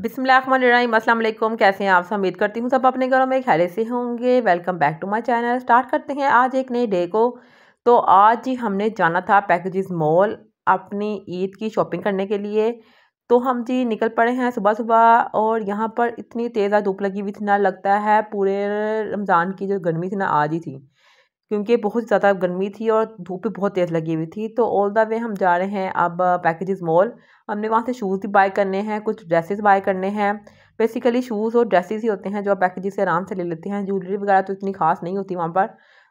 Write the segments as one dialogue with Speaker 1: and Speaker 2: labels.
Speaker 1: बिसमीम अल्लाम कैसे हैं आप सब उम्मीद करती हूँ सब अपने घरों में खैर से होंगे welcome back to my channel start करते हैं आज एक नए डे को तो आज ही हमने जाना था पैकेजेस मॉल अपनी ईद की शॉपिंग करने के लिए तो हम जी निकल पड़े हैं सुबह सुबह और यहाँ पर इतनी तेज़ धूप लगी हुई थी ना लगता है पूरे रमज़ान की जो गर्मी थी ना आज ही थी क्योंकि बहुत ज़्यादा गर्मी थी और धूप भी बहुत तेज़ लगी हुई थी तो ऑल द वे हम जा रहे हैं अब पैकेजेस uh, मॉल हमने वहाँ से शूज़ भी बाय करने हैं कुछ ड्रेसेस बाय करने हैं बेसिकली शूज़ और ड्रेसेस ही होते हैं जो आप पैकेजेस से आराम से ले लेते हैं ज्वेलरी वगैरह तो इतनी खास नहीं होती वहाँ पर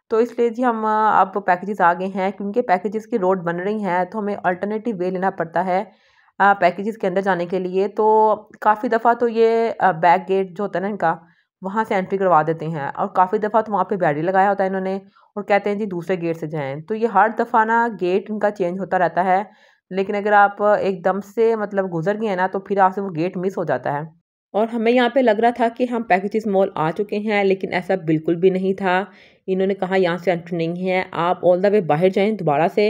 Speaker 1: तो इसलिए जी हम uh, अब पैकेजेस आ गए हैं क्योंकि पैकेजेस की रोड बन रही हैं तो हमें अल्टरनेटिव वे लेना पड़ता है पैकेजेस uh, के अंदर जाने के लिए तो काफ़ी दफ़ा तो ये बैक गेट जो होता है ना इनका वहाँ से एंट्री करवा देते हैं और काफ़ी दफ़ा तो वहाँ पे बैरियर लगाया होता है इन्होंने और कहते हैं जी दूसरे गेट से जाएँ तो ये हर दफ़ा ना गेट इनका चेंज होता रहता है लेकिन अगर आप एकदम से मतलब गुजर गए ना तो फिर आपसे वो गेट मिस हो जाता है और हमें यहाँ पे लग रहा था कि हम पैकेजेस मॉल आ चुके हैं लेकिन ऐसा बिल्कुल भी नहीं था इन्होंने कहा यहाँ से एंट्री नहीं है आप ऑल द वे बाहर जाएँ दोबारा से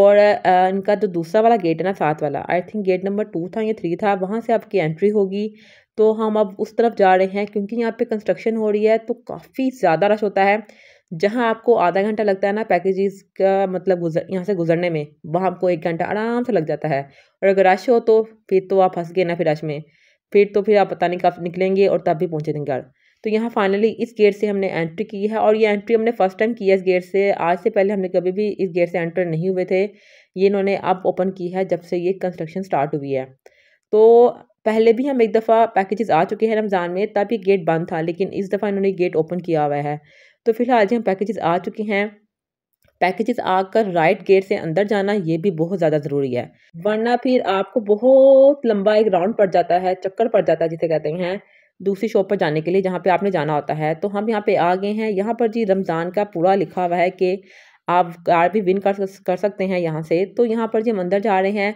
Speaker 1: और इनका जो दूसरा वाला गेट है ना साथ वाला I think gate number two था या थ्री था वहाँ से आपकी एंट्री होगी तो हम अब उस तरफ जा रहे हैं क्योंकि यहाँ पे कंस्ट्रक्शन हो रही है तो काफ़ी ज़्यादा रश होता है जहाँ आपको आधा घंटा लगता है ना पैकेजेस का मतलब गुजर यहाँ से गुजरने में वहाँ आपको एक घंटा आराम से लग जाता है और अगर रश हो तो फिर तो आप फंस गए ना फिर रश में फिर तो फिर आप पता नहीं कब निकलेंगे और तब भी पहुँचे घर तो यहाँ फाइनली इस गेट से हमने एंट्री की है और ये एंट्री हमने फर्स्ट टाइम की है इस गेट से आज से पहले हमने कभी भी इस गेट से एंटर नहीं हुए थे ये इन्होंने अब ओपन की है जब से ये कंस्ट्रक्शन स्टार्ट हुई है तो पहले भी हम एक दफ़ा पैकेजेस आ चुके हैं रमज़ान में तब ये गेट बंद था लेकिन इस दफ़ा इन्होंने गेट ओपन किया हुआ है तो फिलहाल जी हम पैकेजेस आ चुके हैं पैकेजेस आकर राइट गेट से अंदर जाना ये भी बहुत ज़्यादा ज़रूरी है वरना फिर आपको बहुत लंबा एक राउंड पड़ जाता है चक्कर पड़ जाता है जिसे कहते हैं दूसरी शॉप पर जाने के लिए जहाँ पे आपने जाना होता है तो हम यहाँ पे आ गए हैं यहाँ पर जी रमज़ान का पूरा लिखा हुआ है कि आप कार भी विन कर कर सकते हैं यहाँ से तो यहाँ पर जी हम अंदर जा रहे हैं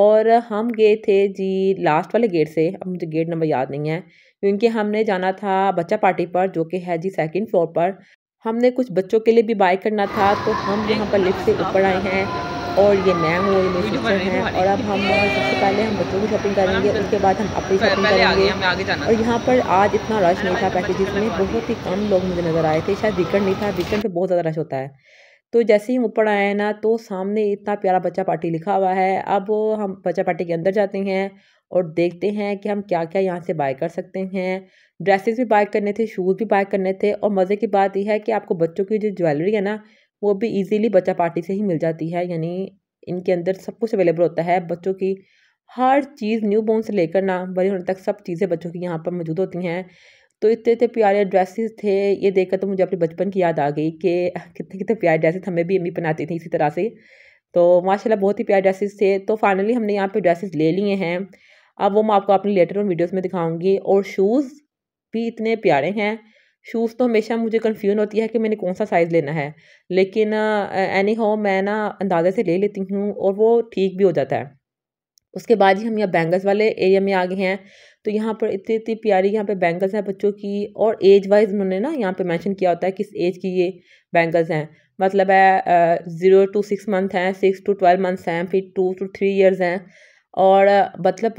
Speaker 1: और हम गए थे जी लास्ट वाले गेट से अब मुझे गेट नंबर याद नहीं है क्योंकि हमने जाना था बच्चा पार्टी पर जो कि है जी सेकंड फ्लोर पर हमने कुछ बच्चों के लिए भी बाय करना था तो हम यहाँ पर लिफ्ट से ऊपर आए हैं और ये मैम हो और सिस्टर हैं और अब हम सबसे पहले हम बच्चों की शॉपिंग करेंगे उसके बाद हम अपनी शॉपिंग करेंगे और यहाँ पर आज इतना रश नहीं था पैकेजेस में बहुत ही कम लोग मुझे नज़र आए थे शायद वीकेंड नहीं था वीकेंड पर बहुत ज़्यादा रश होता है तो जैसे ही ऊपर आए ना तो सामने इतना प्यारा बच्चा पार्टी लिखा हुआ है अब हम बच्चा पार्टी के अंदर जाते हैं और देखते हैं कि हम क्या क्या यहाँ से बाय कर सकते हैं ड्रेसेस भी बाय करने थे शूज़ भी बाय करने थे और मज़े की बात यह है कि आपको बच्चों की जो ज्वेलरी है ना वो भी इजीली बच्चा पार्टी से ही मिल जाती है यानी इनके अंदर सब कुछ अवेलेबल होता है बच्चों की हर चीज़ न्यू बॉर्न से लेकर ना बड़े होने तक सब चीज़ें बच्चों की यहाँ पर मौजूद होती हैं तो इतने इतने प्यारे ड्रेसेस थे ये देखकर तो मुझे अपने बचपन की याद आ गई कि कितने कितने प्यारे ड्रेसेस हमें भी अम्मी बनाती थी इसी तरह से तो माशाल्लाह बहुत ही प्यारे ड्रेसेस थे तो फाइनली हमने यहाँ पे ड्रेसेस ले लिए हैं अब वो मैं आपको अपनी लेटर और वीडियोज़ में दिखाऊँगी और शूज़ भी इतने प्यारे हैं शूज़ तो हमेशा मुझे कन्फ्यूजन होती है कि मैंने कौन सा साइज़ लेना है लेकिन एनी हो मैं ना अंदाजे से ले लेती हूँ और वो ठीक भी हो जाता है उसके बाद ही हम यहाँ बैंगल्स वाले एरिया में आ गए हैं तो यहाँ पर इतनी इतनी प्यारी यहाँ पे बैंगल्स हैं बच्चों की और एज वाइज उन्होंने ना यहाँ पे मेंशन किया होता है किस एज की ये बैंगल्स हैं मतलब है ज़ीरो टू सिक्स मंथ हैं सिक्स टू ट्वेल्व मंथ्स हैं फिर टू टू थ्री ईयर्स हैं और मतलब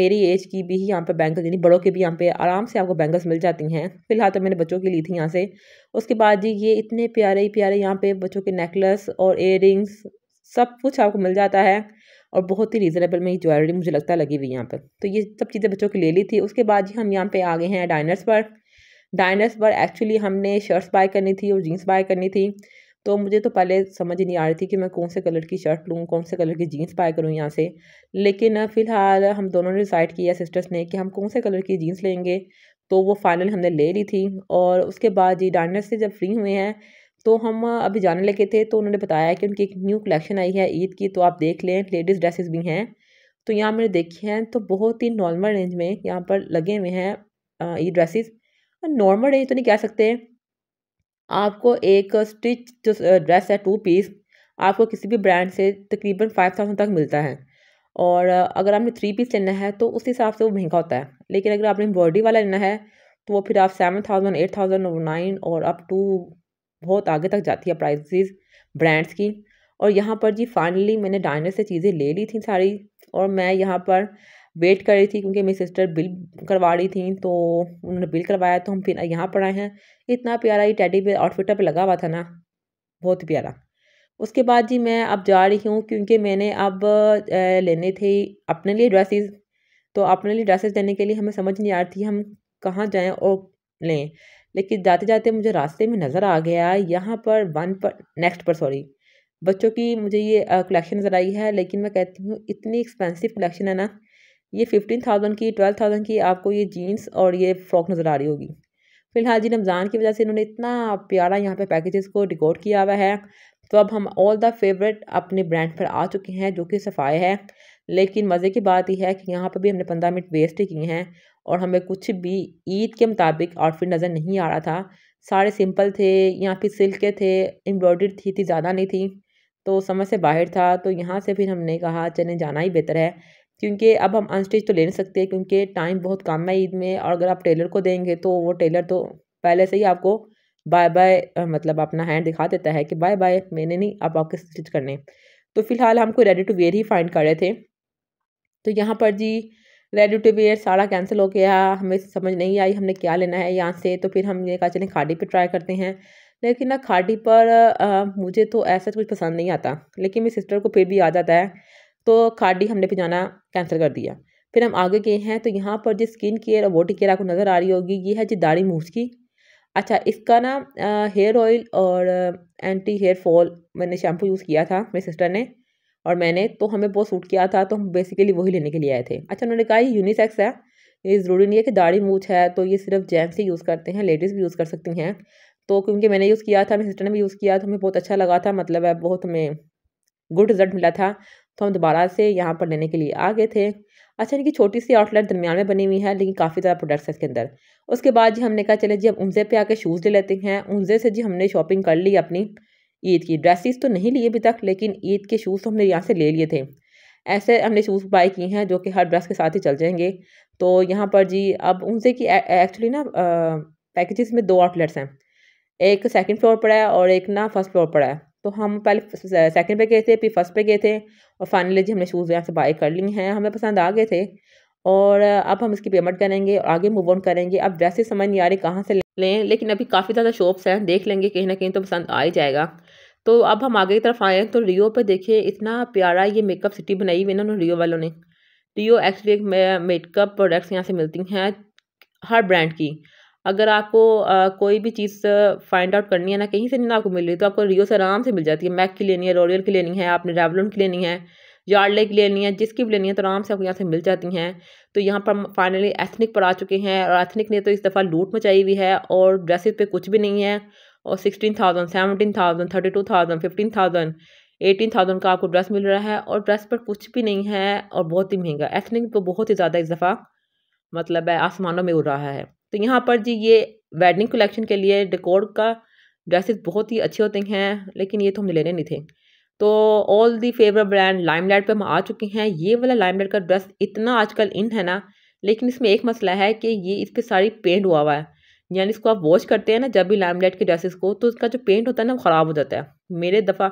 Speaker 1: मेरी एज की भी यहाँ पर बैंगल्स यानी बड़ों के भी यहाँ पे आराम से आपको बैंगल्स मिल जाती हैं फ़िलहाल तो मैंने बच्चों की ली थी यहाँ से उसके बाद जी ये इतने प्यारे प्यारे यहाँ पे बच्चों के नेकलेस और इयर सब कुछ आपको मिल जाता है और बहुत ही रीज़नेबल में ये ज्वेलरी मुझे लगता है लगी हुई यहाँ पर तो ये सब चीज़ें बच्चों की ले ली थी उसके बाद ही हम यहाँ पे आ गए हैं डाइनर्स पर डाइनर्स पर एक्चुअली हमने शर्ट्स बाय करनी थी और जीन्स बाय करनी थी तो मुझे तो पहले समझ ही नहीं आ रही थी कि मैं कौन से कलर की शर्ट लूँ कौन से कलर की जीन्स बाय करूँ यहाँ से लेकिन फ़िलहाल हम दोनों ने डिसाइड किया सिस्टर्स ने कि हम कौन से कलर की जीन्स लेंगे तो वो फाइनल हमने ले ली थी और उसके बाद जी डाइनर्स से जब फ्री हुए हैं तो हम अभी जाने लगे थे तो उन्होंने बताया कि उनकी एक न्यू कलेक्शन आई है ईद की तो आप देख लें लेडीज़ ड्रेसेस भी हैं तो यहाँ मैंने देखी हैं तो बहुत ही नॉर्मल रेंज में यहाँ पर लगे हुए हैं ईद ड्रेसेस नॉर्मल रेंज तो नहीं कह सकते आपको एक स्टिच जो ड्रेस है टू पीस आपको किसी भी ब्रांड से तकरीबन फाइव थाउजेंड तक मिलता है और अगर आपने थ्री पीस लेना है तो उस हिसाब से वो महंगा होता है लेकिन अगर आपने एम्ब्रॉयडरी वाला लेना है तो वो फिर आप seven thousand eight thousand nine और अप टू बहुत आगे तक जाती है प्राइजेज ब्रांड्स की और यहाँ पर जी फाइनली मैंने डाइनर से चीज़ें ले ली थी सारी और मैं यहाँ पर वेट कर रही थी क्योंकि मेरी सिस्टर बिल करवा रही थी तो उन्होंने बिल करवाया तो हम फिर यहाँ पर आए हैं इतना प्यारा ये टैडी पे आउटफिट पे लगा हुआ था ना बहुत प्यारा उसके बाद जी मैं अब जा रही हूँ क्योंकि मैंने अब लेने थे अपने लिए ड्रेसेस तो अपने लिए ड्रेसेस लेने के लिए हमें समझ नहीं आ रही थी हम कहाँ जाएँ और लें लेकिन जाते जाते मुझे रास्ते में नज़र आ गया यहाँ पर वन पर नेक्स्ट पर सॉरी बच्चों की मुझे ये कलेक्शन नज़र आई है लेकिन मैं कहती हूँ इतनी एक्सपेंसिव कलेक्शन है ना ये फिफ्टीन थाउजेंड की ट्वेल्व थाउजेंड की आपको ये जीन्स और ये फ्रॉक नज़र आ रही होगी फिलहाल जी रमज़ान की वजह से इन्होंने इतना प्यारा यहाँ पे पैकेजेस को डिकोड किया हुआ है तो अब हम ऑल द फेवरेट अपने ब्रांड पर आ चुके हैं जो कि सफ़ाए है लेकिन मज़े की बात यह है कि यहाँ पर भी हमने पंद्रह मिनट वेस्ट ही किए हैं और हमें कुछ भी ईद के मुताबिक आउटफिट नज़र नहीं आ रहा था सारे सिंपल थे या फिर सिल्क के थे एम्ब्रॉयडरी थी थी ज़्यादा नहीं थी तो समझ से बाहर था तो यहाँ से फिर हमने कहा चले जाना ही बेहतर है क्योंकि अब हम अनस्टिच तो ले नहीं सकते क्योंकि टाइम बहुत कम है ईद में और अगर आप टेलर को देंगे तो वो टेलर तो पहले से ही आपको बाय बाय मतलब अपना हैंड दिखा देता है कि बाय बाय मैंने नहीं अब आपके स्टिच करने तो फिलहाल हम कोई रेडी टू वेयर ही फाइंड कर रहे थे तो यहाँ पर जी रेडी टू वेयर सारा कैंसिल हो गया हमें समझ नहीं आई हमने क्या लेना है यहाँ से तो फिर हम ये कहा चलें खाड़ी पर ट्राई करते हैं लेकिन ना खाड़ी पर आ, मुझे तो ऐसा कुछ पसंद नहीं आता लेकिन मेरी सिस्टर को फिर भी आ जाता है तो खाड़ी हमने फिर जाना कैंसिल कर दिया फिर हम आगे गए हैं तो यहाँ पर जो स्किन केयर और बॉडी केयर आपको नज़र आ रही होगी ये है जी दाढ़ी मूछ की अच्छा इसका ना हेयर ऑयल और एंटी हेयर फॉल मैंने शैम्पू यूज़ किया था मेरी सिस्टर ने और मैंने तो हमें बहुत सूट किया था तो हम बेसिकली वही लेने के लिए आए थे अच्छा उन्होंने कहा ये यूनिसेक्स है ये ज़रूरी नहीं है कि दाढ़ी मूछ है तो ये सिर्फ जेंट्स ही यूज़ करते हैं लेडीज़ भी यूज़ कर सकती हैं तो क्योंकि मैंने यूज़ किया था मेरे सिस्टर ने भी यूज़ किया तो हमें बहुत अच्छा लगा था मतलब है बहुत हमें गुड रिजल्ट मिला था तो हम दोबारा से यहाँ पर लेने के लिए आ गए थे अच्छा इनकी छोटी सी आउटलेट दरमियान में बनी हुई है लेकिन काफ़ी ज़्यादा प्रोडक्ट्स है इसके अंदर उसके बाद जी हमने कहा चले जी हम उनसे पे आके शूज़ ले लेते हैं उनसे से जी हमने शॉपिंग कर ली अपनी ईद की ड्रेसेस तो नहीं लिए अभी तक लेकिन ईद के शूज़ तो हमने यहाँ से ले लिए थे ऐसे हमने शूज़ बाई किए हैं जो कि हर ड्रेस के साथ ही चल जाएंगे तो यहाँ पर जी अब उनसे कि एक्चुअली ना पैकेजेस में दो आउटलेट्स हैं एक सेकंड फ्लोर पर है और एक ना फर्स्ट फ्लोर पर है तो हम पहले सेकंड पे गए थे फिर फर्स्ट पे गए थे और फाइनली जी हमने शूज़ यहाँ से बाई कर लिए हैं हमें पसंद आ गए थे और अब हम इसकी पेमेंट करेंगे और आगे मूव ऑन करेंगे अब ड्रेसेस समझ नहीं आ रही कहाँ से लें लेकिन अभी काफ़ी ज़्यादा शॉप्स हैं देख लेंगे कहीं ना कहीं तो पसंद आ ही जाएगा तो अब हम आगे की तरफ आए तो रियो पर देखिए इतना प्यारा ये मेकअप सिटी बनाई हुई ना रियो वालों ने रियो एक्चुअली मेकअप प्रोडक्ट्स यहाँ से मिलती हैं हर ब्रांड की अगर आपको आ, कोई भी चीज़ फाइंड आउट करनी है ना कहीं से नहीं ना आपको मिल रही तो आपको रियो से आराम से मिल जाती है मैक की लेनी है रोरियल की लेनी है आपने रेवलोन की लेनी है यार्डले की लेनी है जिसकी भी लेनी है तो आराम से आपको यहाँ से मिल जाती हैं तो यहाँ पर फाइनली एथनिक पर आ चुके हैं और एथनिक ने तो इस दफ़ा लूट मचाई हुई है और ड्रेसेस पे कुछ भी नहीं है और sixteen thousand seventeen thousand thirty two thousand fifteen thousand eighteen thousand का आपको ड्रेस मिल रहा है और ड्रेस पर कुछ भी नहीं है और बहुत ही महंगा एथनिक तो बहुत ही ज़्यादा इस दफ़ा मतलब है आसमानों में उड़ रहा है तो यहाँ पर जी ये वेडिंग कलेक्शन के लिए डेकोर का ड्रेसेस बहुत ही अच्छे होते हैं लेकिन ये तो हमने लेने नहीं थे तो all the favourite brand Limelight पे हम आ चुके हैं ये वाला लाइमलाइट का ड्रेस इतना आजकल इन है ना लेकिन इसमें एक मसला है कि ये इस पर सारी पेंट हुआ हुआ है यानी इसको आप वॉश करते हैं ना जब भी लाइमलाइट के ड्रेसेस को तो इसका जो पेंट होता है ना वो ख़राब हो जाता है मेरे दफ़ा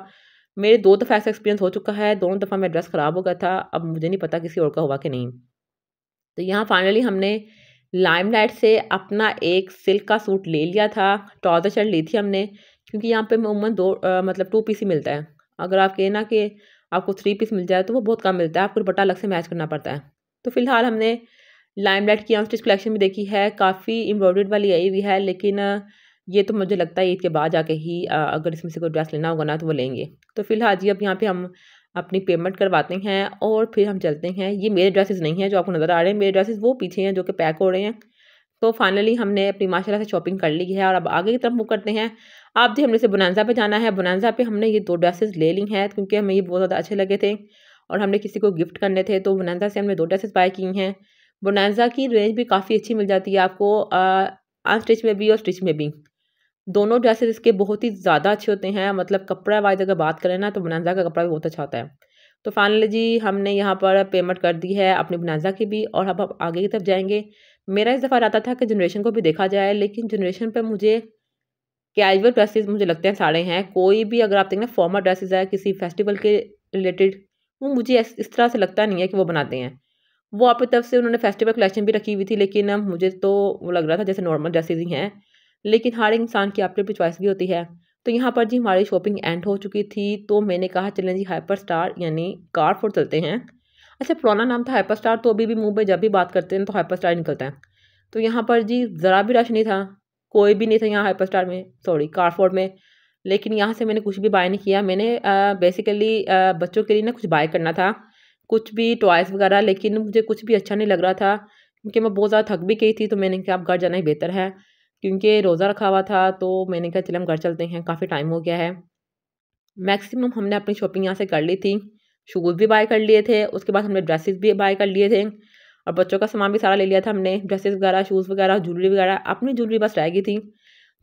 Speaker 1: मेरे दो दफ़ा ऐसा एक्सपीरियंस हो चुका है दोनों दफ़ा मेरा ड्रेस ख़राब हो गया था अब मुझे नहीं पता किसी और का हुआ कि नहीं तो यहाँ फाइनली हमने लाइमलाइट से अपना एक सिल्क का सूट ले लिया था ट्राउज़र शर्ट ली थी हमने क्योंकि यहाँ पे उमन दो आ, मतलब टू पीस ही मिलता है अगर आप कहे ना कि आपको थ्री पीस मिल जाए तो वो बहुत कम मिलता है आपको दुपट्टा अलग से मैच करना पड़ता है तो फिलहाल हमने लाइम लाइट की स्टिच कलेक्शन भी देखी है काफ़ी एम्ब्रॉयड वाली आई हुई है लेकिन ये तो मुझे लगता है ईद के बाद जाके ही अगर इसमें से कोई ड्रेस लेना होगा ना तो वो लेंगे तो फिलहाल जी अब यहाँ पे हम अपनी पेमेंट करवाते हैं और फिर हम चलते हैं ये मेरे ड्रेसेस नहीं हैं जो आपको नज़र आ रहे हैं मेरे ड्रेसेस वो पीछे हैं जो कि पैक हो रहे हैं तो फाइनली हमने अपनी माशाल्लाह से शॉपिंग कर ली है और अब आगे की तरफ बुक करते हैं आप भी हमने से बुनानजा पे जाना है बुनानजा पे हमने ये दो ड्रेसेस ले ली हैं क्योंकि हमें ये बहुत ज़्यादा अच्छे लगे थे और हमने किसी को गिफ्ट करने थे तो बुनानजा से हमने दो ड्रेसेस बाय की हैं बुनानजा की रेंज भी काफ़ी अच्छी मिल जाती है आपको अनस्टिच में भी और स्टिच में भी दोनों ड्रेसेस इसके बहुत ही ज़्यादा अच्छे होते हैं मतलब कपड़ा वाइज अगर बात करें ना तो बुनानजा का कपड़ा भी बहुत अच्छा होता है तो फाइनली जी हमने यहाँ पर पेमेंट कर दी है अपनी बुनानजा की भी और अब हम आगे की तरफ जाएंगे मेरा इस दफ़ा रहता था कि जनरेशन को भी देखा जाए लेकिन जनरेशन पर मुझे कैजुअल ड्रेसेस मुझे लगते हैं साड़े हैं कोई भी अगर आप देखें फॉर्मल ड्रेसेस है किसी फेस्टिवल के रिलेटेड वो मुझे इस तरह से लगता नहीं है कि वो बनाते हैं वो अपनी तरफ से उन्होंने फेस्टिवल कलेक्शन भी रखी हुई थी लेकिन मुझे तो वो लग रहा था जैसे नॉर्मल ड्रेसेज ही हैं लेकिन हर इंसान की अपनी अपनी चॉइस भी होती है तो यहाँ पर जी हमारी शॉपिंग एंड हो चुकी थी तो मैंने कहा चलें जी हाइपर स्टार यानी कार फोर चलते हैं अच्छा पुराना नाम था हाइपर तो अभी भी मुंह पे जब भी बात करते हैं तो हाइपरस्टार निकलता है तो यहाँ पर जी ज़रा भी रश नहीं था कोई भी नहीं था यहाँ हाइपर में सॉरी कारफोर्ड में लेकिन यहाँ से मैंने कुछ भी बाय नहीं किया मैंने आ, बेसिकली आ, बच्चों के लिए ना कुछ बाय करना था कुछ भी टॉयस वगैरह लेकिन मुझे कुछ भी अच्छा नहीं लग रहा था क्योंकि मैं बहुत ज़्यादा थक भी गई थी तो मैंने कहा आप घर जाना ही बेहतर है क्योंकि रोज़ा रखा हुआ था तो मैंने कहा चलो हम घर चलते हैं काफ़ी टाइम हो गया है मैक्सिमम हमने अपनी शॉपिंग यहाँ से कर ली थी शूज़ भी बाय कर लिए थे उसके बाद हमने ड्रेसेस भी बाय कर लिए थे और बच्चों का सामान भी सारा ले लिया था हमने ड्रेसेस वगैरह शूज़ वगैरह ज्वेलरी वगैरह अपनी ज्वेलरी बस रह गई थी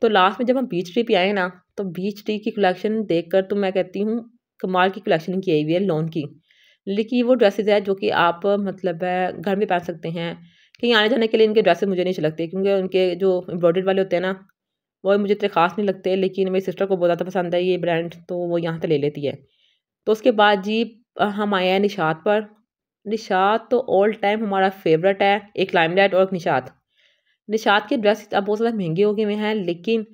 Speaker 1: तो लास्ट में जब हम बीच ट्री पे आए ना तो बीच ट्री की कलेक्शन देख कर तो मैं कहती हूँ कमाल की कलेक्शन की आई हुई है लोन की लेकिन वो ड्रेसेज है जो कि आप मतलब है घर में पहन सकते हैं कहीं आने जाने के लिए इनके ड्रेसेस मुझे नहीं अच्छे लगते क्योंकि उनके जो एम्ब्रॉयडर्ड वाले होते हैं ना वो मुझे इतने खास नहीं लगते लेकिन मेरी सिस्टर को बहुत ज़्यादा पसंद है ये ब्रांड तो वो यहाँ से ले लेती है तो उसके बाद जी हम आए हैं निशात पर निशात तो ऑल टाइम हमारा फेवरेट है एक लाइमलाइट और एक निशात निशात के ड्रेस अब बहुत ज़्यादा महंगे हो गए हुए हैं लेकिन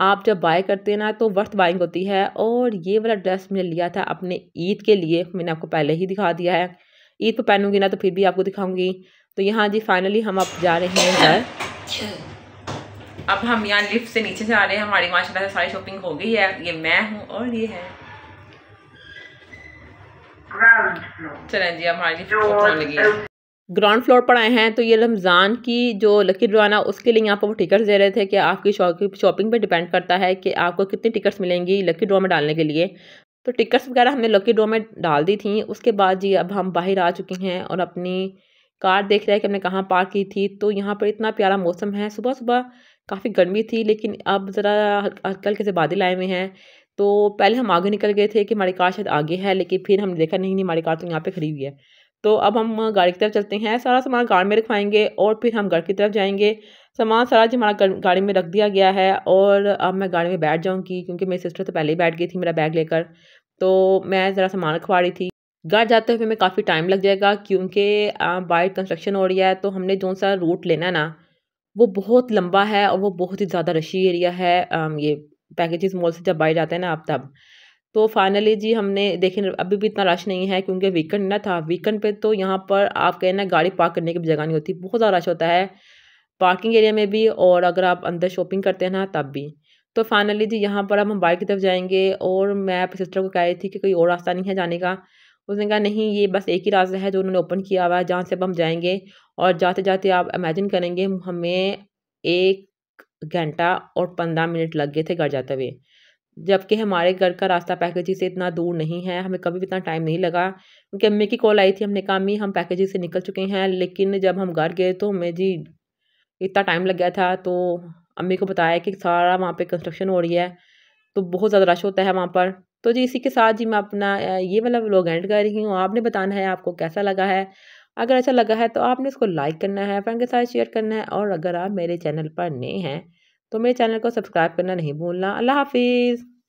Speaker 1: आप जब बाय करते हैं ना तो वर्थ बाइंग होती है और ये वाला ड्रेस मैंने लिया था अपने ईद के लिए मैंने आपको पहले ही दिखा दिया है ईद पर पहनूंगी ना तो फिर भी आपको दिखाऊंगी तो यहाँ जी फाइनली हम आप जा रहे हैं घर अब हम यहाँ लिफ्ट से नीचे से आ रहे हैं हमारी माशा से सारी शॉपिंग हो गई है ये मैं हूँ और ये है चलें जी हमारे लिए लगी है ग्राउंड फ्लोर पर आए हैं तो ये रमज़ान की जो लकी रवाना उसके लिए यहाँ पर वो टिकट्स दे रहे थे कि आपकी शॉपिंग पे डिपेंड करता है कि आपको कितनी टिकट्स मिलेंगी लकी ड्रॉ में डालने के लिए तो टिकट्स वगैरह हमने लकी ड्रॉ में डाल दी थी उसके बाद जी अब हम बाहर आ चुके हैं और अपनी कार देख रहे हैं कि हमने कहाँ पार्क की थी तो यहाँ पर इतना प्यारा मौसम है सुबह सुबह काफ़ी गर्मी थी लेकिन अब ज़रा हल्के हल्के से बादल आए हुए हैं तो पहले हम आगे निकल गए थे कि हमारी कार शायद आगे है लेकिन फिर हमने देखा नहीं नहीं हमारी कार तो यहाँ पे खड़ी हुई है तो अब हम गाड़ी की तरफ चलते हैं सारा सामान कार में रखवाएंगे और फिर हम घर की तरफ जाएंगे सामान सारा जो हमारा गाड़ी में रख दिया गया है और अब मैं गाड़ी में बैठ जाऊँगी क्योंकि मेरी सिस्टर तो पहले ही बैठ गई थी मेरा बैग लेकर तो मैं ज़रा सामान रखवा रही थी घर जाते हुए हमें काफ़ी टाइम लग जाएगा क्योंकि बाइक कंस्ट्रक्शन हो रही है तो हमने जो सा रूट लेना है ना वो बहुत लंबा है और वो बहुत ही ज़्यादा रशी एरिया है ये पैकेजेस मॉल से जब बाहर जाते हैं ना आप तब तो फाइनली जी हमने देखें अभी भी इतना रश नहीं है क्योंकि वीकेंड ना था वीकेंड पे तो यहाँ पर आप कहें ना गाड़ी पार्क करने की भी जगह नहीं होती बहुत ज़्यादा रश होता है पार्किंग एरिया में भी और अगर आप अंदर शॉपिंग करते हैं ना तब भी तो फाइनली जी यहाँ पर अब हम बाइक की तरफ जाएंगे और मैं अपने सिस्टर को कह रही थी कि कोई और रास्ता नहीं है जाने का उसने कहा नहीं ये बस एक ही रास्ता है जो उन्होंने ओपन किया हुआ है जहाँ से अब हम जाएंगे और जाते जाते आप इमेजिन करेंगे हमें एक घंटा और पंद्रह मिनट लग गए थे घर जाते हुए जबकि हमारे घर का रास्ता पैकेजिंग से इतना दूर नहीं है हमें कभी भी इतना टाइम नहीं लगा क्योंकि अम्मी की कॉल आई थी हमने कहा अम्मी हम पैकेजिंग से निकल चुके हैं लेकिन जब हम घर गए तो हमें जी इतना टाइम लग गया था तो अम्मी को बताया कि सारा वहाँ पर कंस्ट्रक्शन हो रही है तो बहुत ज़्यादा रश होता है वहाँ पर तो जी इसी के साथ जी मैं अपना ये वाला व्लॉग एंड कर रही हूँ आपने बताना है आपको कैसा लगा है अगर अच्छा लगा है तो आपने इसको लाइक करना है फ्रेंड के साथ शेयर करना है और अगर आप मेरे चैनल पर नए हैं तो मेरे चैनल को सब्सक्राइब करना नहीं भूलना अल्लाह हाफिज़